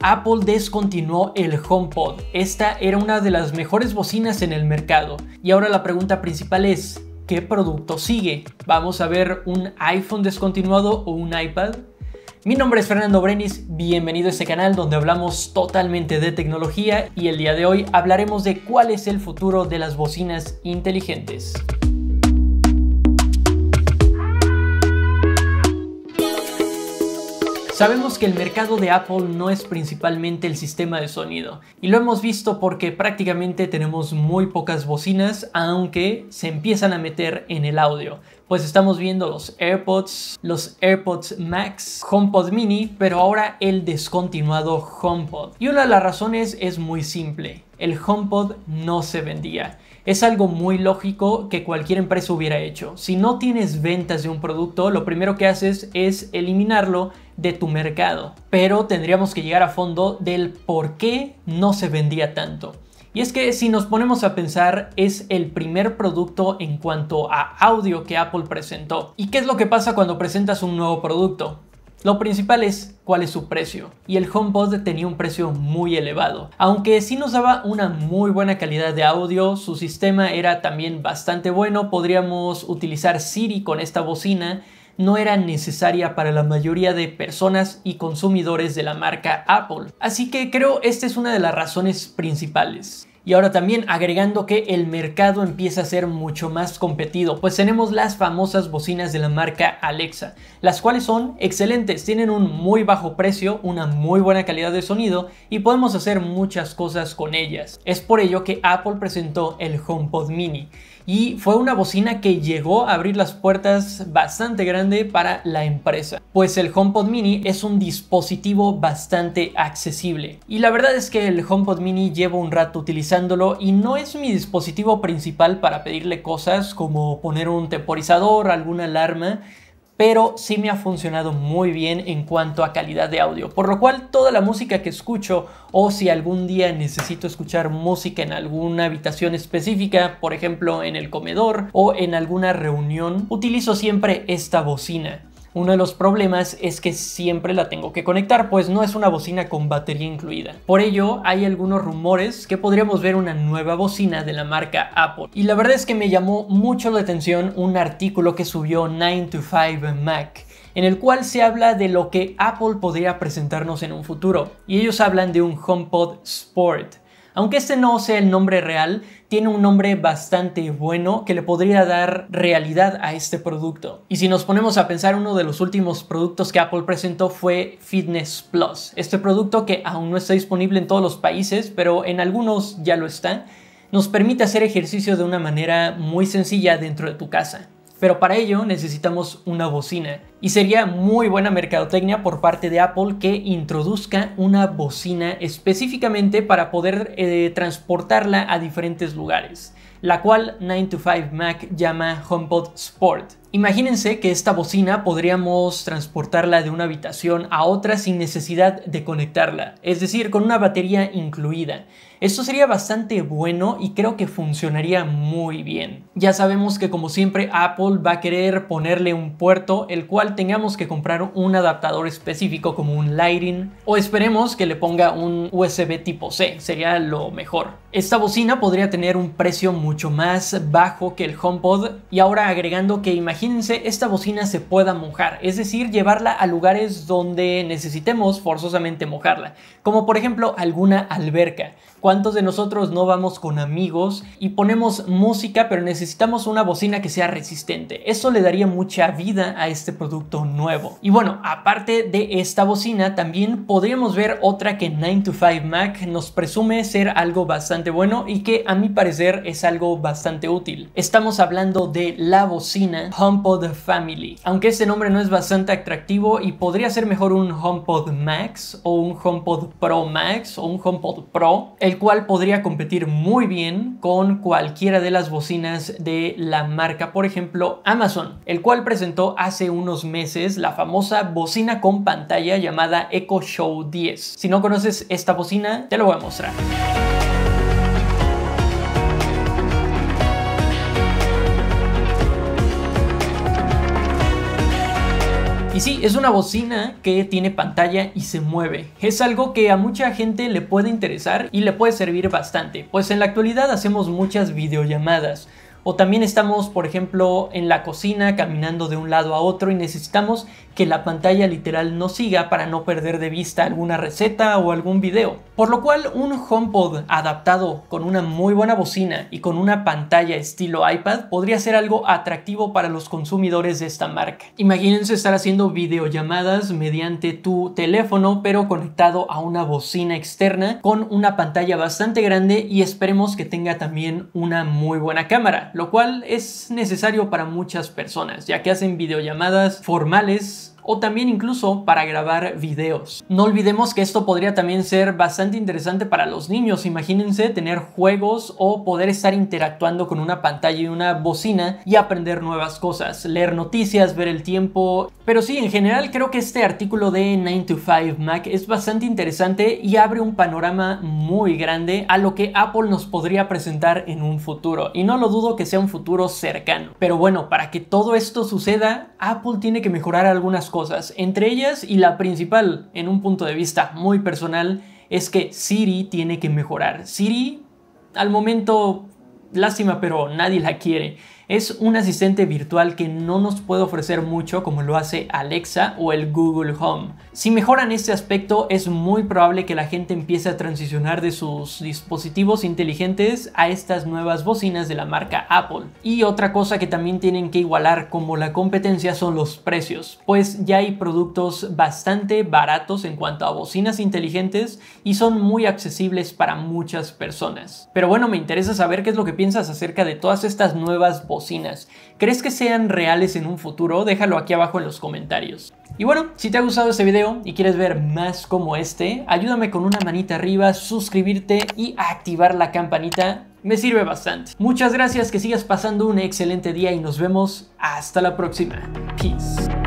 Apple descontinuó el HomePod. Esta era una de las mejores bocinas en el mercado. Y ahora la pregunta principal es, ¿qué producto sigue? ¿Vamos a ver un iPhone descontinuado o un iPad? Mi nombre es Fernando Brenis, bienvenido a este canal donde hablamos totalmente de tecnología y el día de hoy hablaremos de cuál es el futuro de las bocinas inteligentes. Sabemos que el mercado de Apple no es principalmente el sistema de sonido, y lo hemos visto porque prácticamente tenemos muy pocas bocinas, aunque se empiezan a meter en el audio. Pues estamos viendo los AirPods, los AirPods Max, HomePod Mini, pero ahora el descontinuado HomePod. Y una de las razones es muy simple, el HomePod no se vendía es algo muy lógico que cualquier empresa hubiera hecho. Si no tienes ventas de un producto, lo primero que haces es eliminarlo de tu mercado. Pero tendríamos que llegar a fondo del por qué no se vendía tanto. Y es que si nos ponemos a pensar, es el primer producto en cuanto a audio que Apple presentó. ¿Y qué es lo que pasa cuando presentas un nuevo producto? Lo principal es cuál es su precio. Y el HomePod tenía un precio muy elevado. Aunque sí nos daba una muy buena calidad de audio, su sistema era también bastante bueno, podríamos utilizar Siri con esta bocina no era necesaria para la mayoría de personas y consumidores de la marca Apple. Así que creo esta es una de las razones principales. Y ahora también agregando que el mercado empieza a ser mucho más competido, pues tenemos las famosas bocinas de la marca Alexa, las cuales son excelentes, tienen un muy bajo precio, una muy buena calidad de sonido y podemos hacer muchas cosas con ellas. Es por ello que Apple presentó el HomePod mini y fue una bocina que llegó a abrir las puertas bastante grande para la empresa, pues el HomePod Mini es un dispositivo bastante accesible. Y la verdad es que el HomePod Mini llevo un rato utilizándolo y no es mi dispositivo principal para pedirle cosas como poner un temporizador, alguna alarma, pero sí me ha funcionado muy bien en cuanto a calidad de audio, por lo cual toda la música que escucho o si algún día necesito escuchar música en alguna habitación específica, por ejemplo en el comedor o en alguna reunión, utilizo siempre esta bocina. Uno de los problemas es que siempre la tengo que conectar, pues no es una bocina con batería incluida. Por ello, hay algunos rumores que podríamos ver una nueva bocina de la marca Apple. Y la verdad es que me llamó mucho la atención un artículo que subió 9to5Mac en el cual se habla de lo que Apple podría presentarnos en un futuro, y ellos hablan de un HomePod Sport aunque este no sea el nombre real, tiene un nombre bastante bueno que le podría dar realidad a este producto. Y si nos ponemos a pensar, uno de los últimos productos que Apple presentó fue Fitness Plus. Este producto que aún no está disponible en todos los países, pero en algunos ya lo está, nos permite hacer ejercicio de una manera muy sencilla dentro de tu casa. Pero para ello necesitamos una bocina. Y sería muy buena mercadotecnia por parte de Apple que introduzca una bocina específicamente para poder eh, transportarla a diferentes lugares, la cual 9to5Mac llama HomePod Sport. Imagínense que esta bocina podríamos transportarla de una habitación a otra sin necesidad de conectarla, es decir, con una batería incluida. Esto sería bastante bueno y creo que funcionaría muy bien. Ya sabemos que como siempre Apple va a querer ponerle un puerto el cual tengamos que comprar un adaptador específico como un Lighting o esperemos que le ponga un USB tipo C, sería lo mejor. Esta bocina podría tener un precio mucho más bajo que el HomePod y ahora agregando que imagínense esta bocina se pueda mojar, es decir, llevarla a lugares donde necesitemos forzosamente mojarla, como por ejemplo alguna alberca. ¿Cuántos de nosotros no vamos con amigos y ponemos música pero necesitamos una bocina que sea resistente? Eso le daría mucha vida a este producto nuevo. Y bueno, aparte de esta bocina, también podríamos ver otra que 9to5Mac nos presume ser algo bastante bueno y que a mi parecer es algo bastante útil. Estamos hablando de la bocina HomePod Family. Aunque este nombre no es bastante atractivo y podría ser mejor un HomePod Max o un HomePod Pro Max o un HomePod Pro, el cual podría competir muy bien con cualquiera de las bocinas de la marca, por ejemplo Amazon, el cual presentó hace unos meses la famosa bocina con pantalla llamada Echo Show 10. Si no conoces esta bocina, te lo voy a mostrar. Y sí, es una bocina que tiene pantalla y se mueve. Es algo que a mucha gente le puede interesar y le puede servir bastante, pues en la actualidad hacemos muchas videollamadas. O también estamos, por ejemplo, en la cocina caminando de un lado a otro y necesitamos que la pantalla literal no siga para no perder de vista alguna receta o algún video. Por lo cual, un HomePod adaptado con una muy buena bocina y con una pantalla estilo iPad podría ser algo atractivo para los consumidores de esta marca. Imagínense estar haciendo videollamadas mediante tu teléfono, pero conectado a una bocina externa con una pantalla bastante grande y esperemos que tenga también una muy buena cámara lo cual es necesario para muchas personas, ya que hacen videollamadas formales o también incluso para grabar videos. No olvidemos que esto podría también ser bastante interesante para los niños. Imagínense tener juegos o poder estar interactuando con una pantalla y una bocina y aprender nuevas cosas, leer noticias, ver el tiempo. Pero sí, en general creo que este artículo de 9 to 5 Mac es bastante interesante y abre un panorama muy grande a lo que Apple nos podría presentar en un futuro. Y no lo dudo que sea un futuro cercano. Pero bueno, para que todo esto suceda, Apple tiene que mejorar algunas cosas entre ellas y la principal, en un punto de vista muy personal, es que Siri tiene que mejorar. Siri, al momento, lástima, pero nadie la quiere. Es un asistente virtual que no nos puede ofrecer mucho como lo hace Alexa o el Google Home. Si mejoran este aspecto es muy probable que la gente empiece a transicionar de sus dispositivos inteligentes a estas nuevas bocinas de la marca Apple. Y otra cosa que también tienen que igualar como la competencia son los precios, pues ya hay productos bastante baratos en cuanto a bocinas inteligentes y son muy accesibles para muchas personas. Pero bueno, me interesa saber qué es lo que piensas acerca de todas estas nuevas bocinas cocinas ¿Crees que sean reales en un futuro? Déjalo aquí abajo en los comentarios. Y bueno, si te ha gustado este video y quieres ver más como este, ayúdame con una manita arriba, suscribirte y activar la campanita. Me sirve bastante. Muchas gracias, que sigas pasando un excelente día y nos vemos hasta la próxima. Peace.